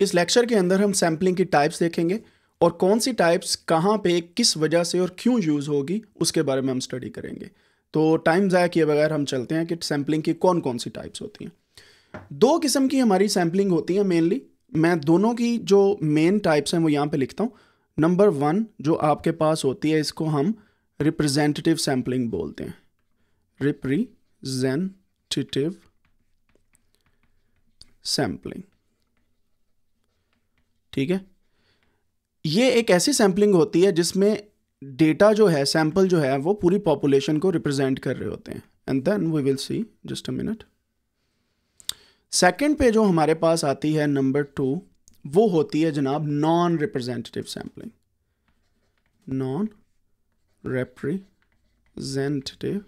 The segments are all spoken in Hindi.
इस लेक्चर के अंदर हम सैम्पलिंग की टाइप्स देखेंगे और कौन सी टाइप्स कहाँ पे किस वजह से और क्यों यूज़ होगी उसके बारे में हम स्टडी करेंगे तो टाइम ज़ाया किए बगैर हम चलते हैं कि सैम्पलिंग की कौन कौन सी टाइप्स होती हैं दो किस्म की हमारी सैम्पलिंग होती है मेनली मैं दोनों की जो मेन टाइप्स हैं वो यहाँ पर लिखता हूँ नंबर वन जो आपके पास होती है इसको हम रिप्रजेंटेटिव सैम्पलिंग बोलते हैं रिप्रेजेंटेटिव सैम्पलिंग ठीक है ये एक ऐसी सैम्पलिंग होती है जिसमें डेटा जो है सैम्पल जो है वो पूरी पॉपुलेशन को रिप्रेजेंट कर रहे होते हैं and then we will see just a minute second पे जो हमारे पास आती है नंबर टू वो होती है जनाब non representative sampling non representative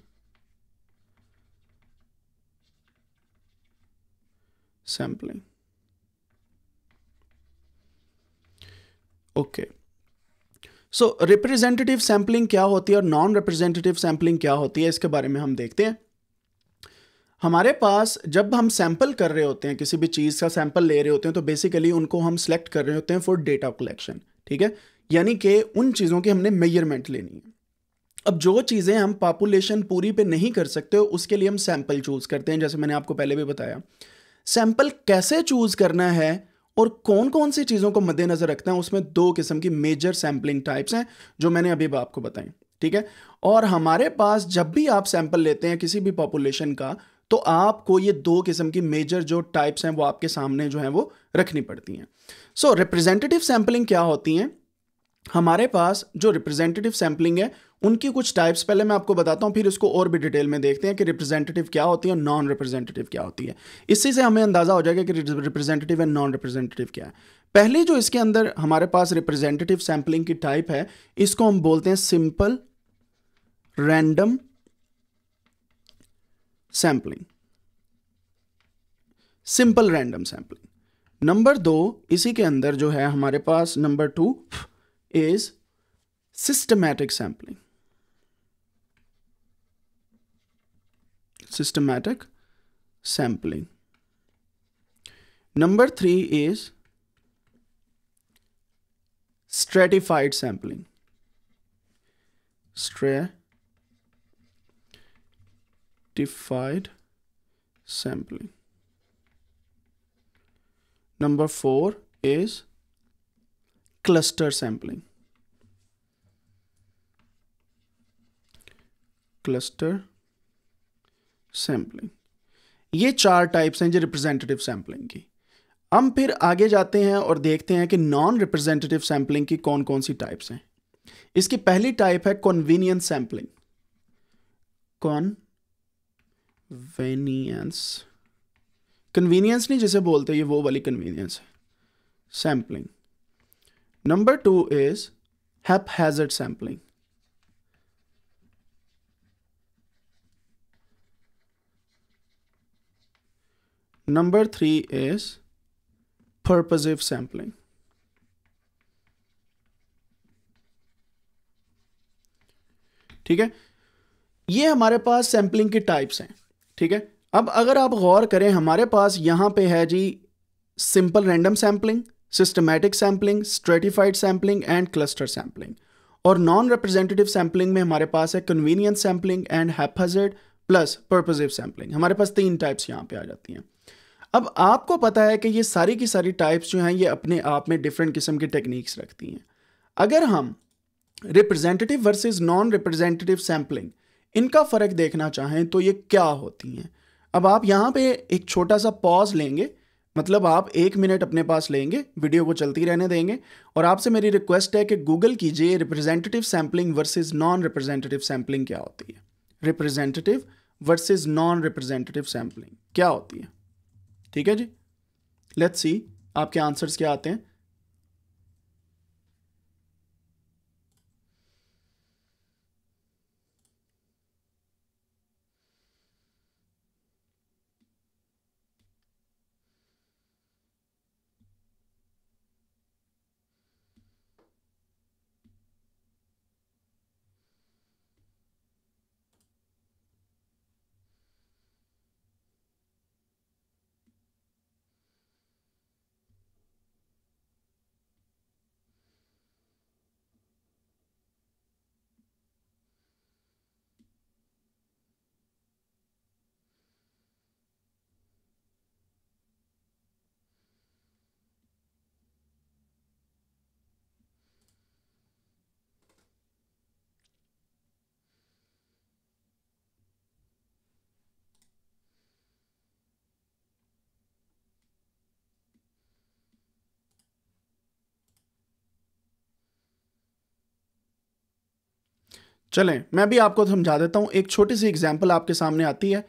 sampling okay so representative sampling क्या होती है और नॉन रिप्रेजेंटेटिव सैम्पलिंग क्या होती है इसके बारे में हम देखते हैं हमारे पास जब हम सैंपल कर रहे होते हैं किसी भी चीज़ का सैंपल ले रहे होते हैं तो बेसिकली उनको हम सेलेक्ट कर रहे होते हैं फॉर डेटा कलेक्शन ठीक है यानी कि उन चीज़ों की हमने मेजरमेंट लेनी है अब जो चीज़ें हम पॉपुलेशन पूरी पे नहीं कर सकते उसके लिए हम सैंपल चूज़ करते हैं जैसे मैंने आपको पहले भी बताया सैंपल कैसे चूज़ करना है और कौन कौन सी चीज़ों को मद्देनजर रखते हैं उसमें दो किस्म की मेजर सैम्पलिंग टाइप्स हैं जो मैंने अभी आपको बताई ठीक है और हमारे पास जब भी आप सैंपल लेते हैं किसी भी पॉपुलेशन का तो आपको ये दो किस्म की मेजर जो टाइप्स हैं वो आपके सामने जो हैं वो रखनी पड़ती हैं सो रिप्रेजेंटेटिव सैम्पलिंग क्या होती हैं हमारे पास जो रिप्रेजेंटेटिव सैम्पलिंग है उनकी कुछ टाइप्स पहले मैं आपको बताता हूँ फिर इसको और भी डिटेल में देखते हैं कि रिप्रेजेंटेटिव क्या होती है और नॉन रिप्रेजेंटेटिव क्या होती है इसी से हमें अंदाज़ा हो जाएगा कि रिप्रेजेंटेटिव एंड नॉन रिप्रेजेंटेटिव क्या है पहले जो इसके अंदर हमारे पास रिप्रेजेंटेटिव सैम्पलिंग की टाइप है इसको हम बोलते हैं simple random sampling simple random sampling number दो इसी के अंदर जो है हमारे पास number two is systematic sampling systematic sampling. Number three is stratified sampling. Stratified sampling. Number four is cluster sampling. Cluster sampling ये चार टाइप्स हैं जो रिप्रेजेंटेटिव सैम्पलिंग की हम फिर आगे जाते हैं और देखते हैं कि नॉन रिप्रेजेंटेटिव सैम्पलिंग की कौन कौन सी टाइप्स हैं इसकी पहली टाइप है कॉन्वीनियंस सैम्पलिंग कॉन्वेनियंस कन्वीनियंस नहीं जिसे बोलते ये वो वाली कन्वीनियंस है sampling number two is haphazard sampling Number three is purposive sampling. ठीक है ये हमारे पास सैम्पलिंग के टाइप्स हैं ठीक है अब अगर आप गौर करें हमारे पास यहाँ पे है जी simple random sampling systematic sampling stratified sampling and cluster sampling और नॉन रिप्रेजेंटेटिव सैम्पलिंग में हमारे पास है convenience sampling and haphazard plus purposive sampling हमारे पास तीन टाइप्स यहाँ पे आ जाती हैं अब आपको पता है कि ये सारी की सारी टाइप्स जो हैं ये अपने आप में डिफरेंट किस्म की टेक्निक्स रखती हैं अगर हम representative versus non representative sampling इनका फ़र्क देखना चाहें तो ये क्या होती हैं अब आप यहाँ पे एक छोटा सा पॉज लेंगे मतलब आप एक मिनट अपने पास लेंगे वीडियो को चलती रहने देंगे और आपसे मेरी रिक्वेस्ट है कि गूगल कीजिए representative sampling versus non representative sampling क्या होती है representative versus non representative sampling क्या होती है ठीक है जी लेट्स सी आपके आंसर्स क्या आते हैं चलें मैं भी आपको समझा देता हूं एक छोटी सी एग्जाम्पल आपके सामने आती है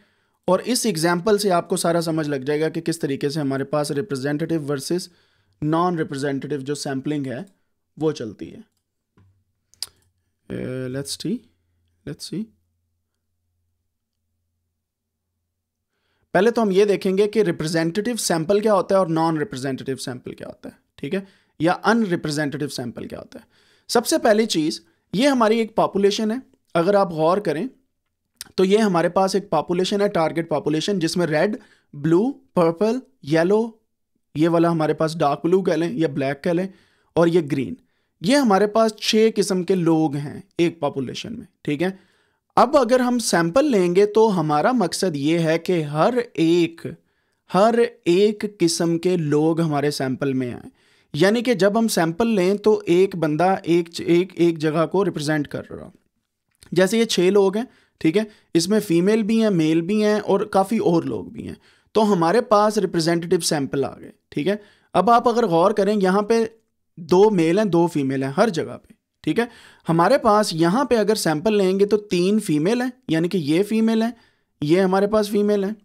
और इस एग्जाम्पल से आपको सारा समझ लग जाएगा कि किस तरीके से हमारे पास रिप्रेजेंटेटिव वर्सेस नॉन रिप्रेजेंटेटिव जो सैम्पलिंग है वो चलती है लेट्स टी लेट्स सी पहले तो हम ये देखेंगे कि रिप्रेजेंटेटिव सैंपल क्या होता है और नॉन रिप्रेजेंटेटिव सैंपल क्या होता है ठीक है या अनरिप्रेजेंटेटिव सैंपल क्या होता है सबसे पहली चीज़ ये हमारी एक पॉपुलेशन है अगर आप गौर करें तो ये हमारे पास एक पॉपुलेशन है टारगेट पॉपुलेशन जिसमें रेड ब्लू पर्पल येलो ये वाला हमारे पास डार्क ब्लू कह लें या ब्लैक कह लें और ये ग्रीन ये हमारे पास छः किस्म के लोग हैं एक पॉपुलेशन में ठीक है अब अगर हम सैंपल लेंगे तो हमारा मकसद ये है कि हर एक हर एक किस्म के लोग हमारे सैंपल में आए यानी कि जब हम सैंपल लें तो एक बंदा एक एक एक जगह को रिप्रेजेंट कर रहा जैसे ये छः लोग हैं ठीक है इसमें फीमेल भी हैं मेल भी हैं और काफ़ी और लोग भी हैं तो हमारे पास रिप्रेजेंटेटिव सैंपल आ गए ठीक है अब आप अगर गौर करें यहाँ पे दो मेल हैं दो फीमेल हैं हर जगह पे ठीक है हमारे पास यहाँ पे अगर सैंपल लेंगे तो तीन फीमेल हैं यानी कि ये फीमेल हैं ये हमारे पास फीमेल हैं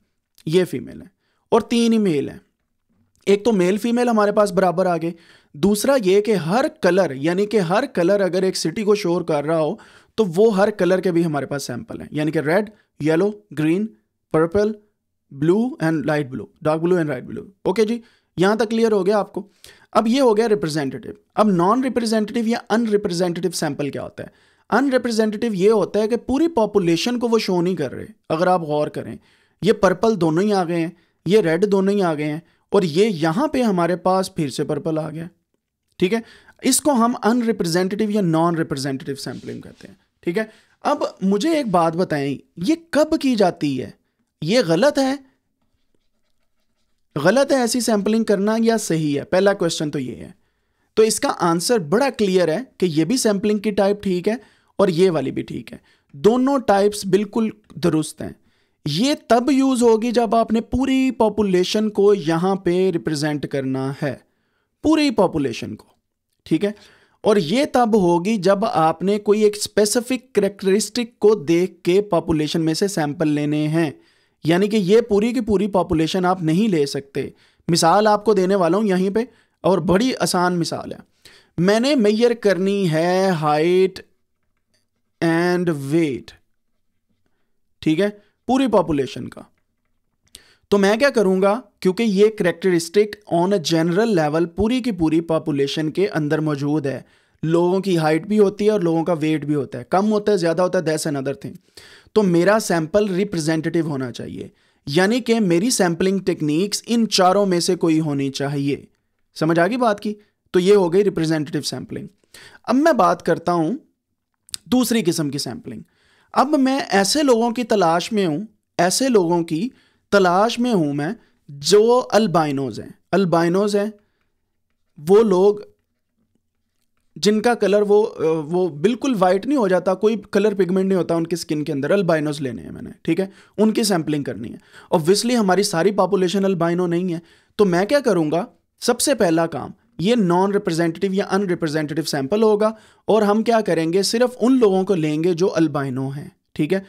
ये फीमेल हैं और तीन ही मेल हैं एक तो मेल फीमेल हमारे पास बराबर आ गए दूसरा ये कि हर कलर यानी कि हर कलर अगर एक सिटी को शोर कर रहा हो तो वो हर कलर के भी हमारे पास सैंपल हैं यानी कि red yellow green purple blue and light blue dark blue and light blue okay जी यहाँ तक क्लियर हो गया आपको अब ये हो गया रिप्रेजेंटेटिव अब नॉन रिप्रेजेंटेटिव या अनरिप्रेजेंटेटिव सैंपल क्या होता है अनरिप्रेजेंटेटिव ये होता है कि पूरी पॉपुलेशन को वो शो नहीं कर रहे अगर आप गौर करें ये पर्पल दोनों ही आ गए हैं ये रेड दोनों ही आ गए हैं और ये यहां पे हमारे पास फिर से पर्पल आ गया ठीक है इसको हम अनरिप्रेजेंटेटिव या नॉन रिप्रेजेंटेटिव सैम्पलिंग कहते हैं ठीक है अब मुझे एक बात बताएं ये कब की जाती है ये गलत है गलत है ऐसी सैम्पलिंग करना या सही है पहला क्वेश्चन तो ये है तो इसका आंसर बड़ा क्लियर है कि ये भी सैंपलिंग की टाइप ठीक है और ये वाली भी ठीक है दोनों टाइप्स बिल्कुल दुरुस्त हैं ये तब यूज़ होगी जब आपने पूरी पॉपुलेशन को यहां पे रिप्रेजेंट करना है पूरी पॉपुलेशन को ठीक है और ये तब होगी जब आपने कोई एक स्पेसिफिक करेक्टरिस्टिक को देख के पॉपुलेशन में से सैंपल लेने हैं यानी कि ये पूरी की पूरी पॉपुलेशन आप नहीं ले सकते मिसाल आपको देने वाला हूं यहीं पे और बड़ी आसान मिसाल है मैंने मैयर करनी है हाइट एंड वेट ठीक है पूरी पॉपुलेशन का तो मैं क्या करूँगा क्योंकि ये characteristic on a general level पूरी की पूरी पॉपुलेशन के अंदर मौजूद है लोगों की हाइट भी होती है और लोगों का वेट भी होता है कम होता है ज़्यादा होता है दैस एन अदर थिंग तो मेरा सैंपल रिप्रेजेंटेटिव होना चाहिए यानी कि मेरी सैंपलिंग टेक्निक्स इन चारों में से कोई होनी चाहिए समझ आ गई बात की तो ये हो गई रिप्रेजेंटेटिव सैंपलिंग अब मैं बात करता हूँ दूसरी किस्म की सैंपलिंग अब मैं ऐसे लोगों की तलाश में हूँ ऐसे लोगों की तलाश में हूँ मैं जो अल्बाइनोज हैं अल्बाइनोज हैं वो लोग जिनका कलर वो वो बिल्कुल वाइट नहीं हो जाता कोई कलर पिगमेंट नहीं होता उनकी स्किन के अंदर अल्बाइनोज लेने हैं मैंने ठीक है उनकी सैम्पलिंग करनी है ऑब्वियसली हमारी सारी पॉपुलेशन अल्बाइनो नहीं है तो मैं क्या करूँगा सबसे पहला काम ये नॉन रिप्रेजेंटेटिव या अनरिप्रेजेंटेटिव सैंपल होगा और हम क्या करेंगे सिर्फ उन लोगों को लेंगे जो अल्बाइनो हैं ठीक है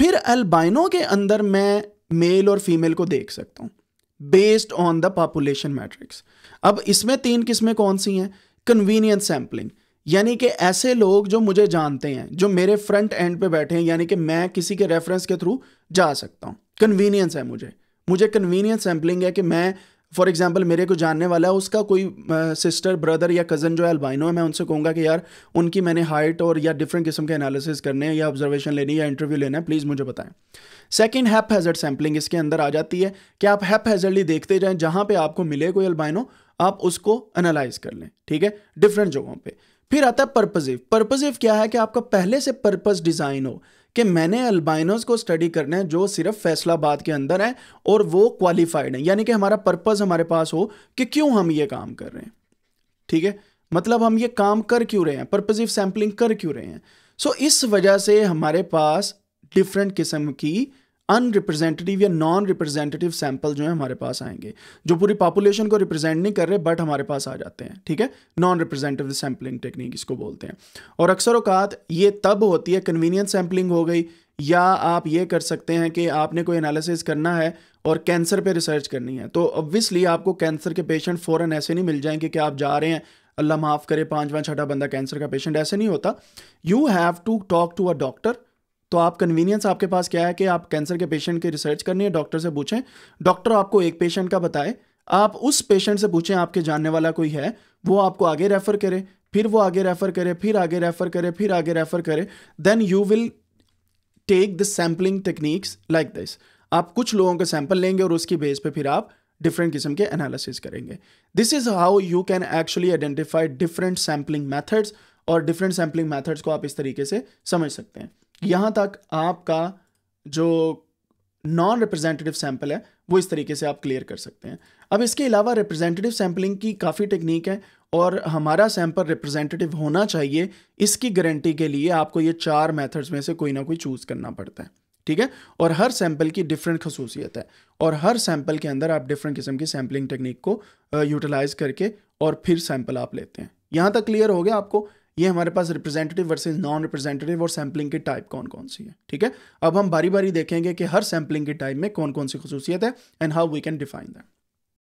फिर अल्बाइनो के अंदर मैं मेल और फीमेल को देख सकता हूँ based on the population matrix अब इसमें तीन किस्में कौन सी हैं कन्वीनियंस सैम्पलिंग यानी कि ऐसे लोग जो मुझे जानते हैं जो मेरे फ्रंट एंड पे बैठे हैं यानी कि मैं किसी के रेफरेंस के थ्रू जा सकता हूँ कन्वीनियंस है मुझे मुझे कन्वीनियंस सैम्पलिंग है कि मैं फॉर एग्जाम्पल मेरे को जानने वाला है उसका कोई सिस्टर ब्रदर या कज़न जो है अल्बाइनो है मैं उनसे कहूँगा कि यार उनकी मैंने हाइट और या डिफरेंट किस्म के एनालिसिस करने या ऑब्जर्वेशन लेनी या इंटरव्यू लेना है प्लीज़ मुझे बताएं सेकेंड हैप हैजर्ड सैम्पलिंग इसके अंदर आ जाती है कि आप हैप हैजर्डली देखते जाएँ जहाँ पर आपको मिले कोई अल्बाइनो आप उसको एनालाइज कर लें ठीक है डिफरेंट जगहों पर फिर आता है परपजिव परपजिव क्या है कि आपका पहले से पर्पज़ डिज़ाइन हो कि मैंने अल्बाइनोज को स्टडी करना है जो सिर्फ फैसलाबाद के अंदर है और वो क्वालिफाइड है यानी कि हमारा पर्पज़ हमारे पास हो कि क्यों हम ये काम कर रहे हैं ठीक है मतलब हम ये काम कर क्यों रहे हैं पर्पजिव सैम्पलिंग कर क्यों रहे हैं सो so, इस वजह से हमारे पास डिफरेंट किस्म की अनरिप्रेजेंटेटिव या नॉन रिप्रेजेंटेटिव सैंपल जो है हमारे पास आएंगे जो पूरी पॉपुलेशन को रिप्रेजेंट नहीं कर रहे बट हमारे पास आ जाते हैं ठीक है नॉन रिप्रेजेंटेटिव सैम्पलिंग टेक्निक इसको बोलते हैं और अक्सर अवकात ये तब होती है कन्वीनियंस सैम्पलिंग हो गई या आप ये कर सकते हैं कि आपने कोई एनालिसिस करना है और कैंसर पे रिसर्च करनी है तो ऑब्वियसली आपको कैंसर के पेशेंट फ़ौरन ऐसे नहीं मिल जाएंगे कि आप जा रहे हैं अल्लाह माफ़ करे पाँच छठा बंदा कैंसर का पेशेंट ऐसे नहीं होता you have to talk to a doctor तो आप कन्वीनियंस आपके पास क्या है कि आप कैंसर के पेशेंट की रिसर्च करनी है डॉक्टर से पूछें डॉक्टर आपको एक पेशेंट का बताए आप उस पेशेंट से पूछें आपके जानने वाला कोई है वो आपको आगे रेफ़र करे फिर वो आगे रेफ़र करे फिर आगे रेफ़र करे फिर आगे रेफ़र करे then you will take the sampling techniques like this आप कुछ लोगों का सैंपल लेंगे और उसकी बेस पे फिर आप डिफरेंट किस्म के एनालिसिस करेंगे this is how you can actually identify different sampling methods और डिफरेंट सैम्पलिंग मैथड्स को आप इस तरीके से समझ सकते हैं यहाँ तक आपका जो नॉन रिप्रेजेंटेटिव सैंपल है वो इस तरीके से आप क्लियर कर सकते हैं अब इसके अलावा रिप्रेजेंटेटिव सैंपलिंग की काफ़ी टेक्निक है और हमारा सैंपल रिप्रेजेंटेटिव होना चाहिए इसकी गारंटी के लिए आपको ये चार मेथड्स में से कोई ना कोई चूज़ करना पड़ता है ठीक है और हर सैंपल की डिफरेंट खसूसियत है और हर सैंपल के अंदर आप डिफरेंट किस्म की सैंपलिंग टेक्निक को यूटिलाइज करके और फिर सैंपल आप लेते हैं यहाँ तक क्लियर हो गया आपको ये हमारे पास रिप्रेजेंटेटिव वर्सेज नॉन रिप्रेजेंटेटिव और सैम्पलिंग की टाइप कौन कौन सी है ठीक है अब हम बारी बारी देखेंगे कि हर सैम्पलिंग की टाइप में कौन कौन सी खसूसियत है and how we can define that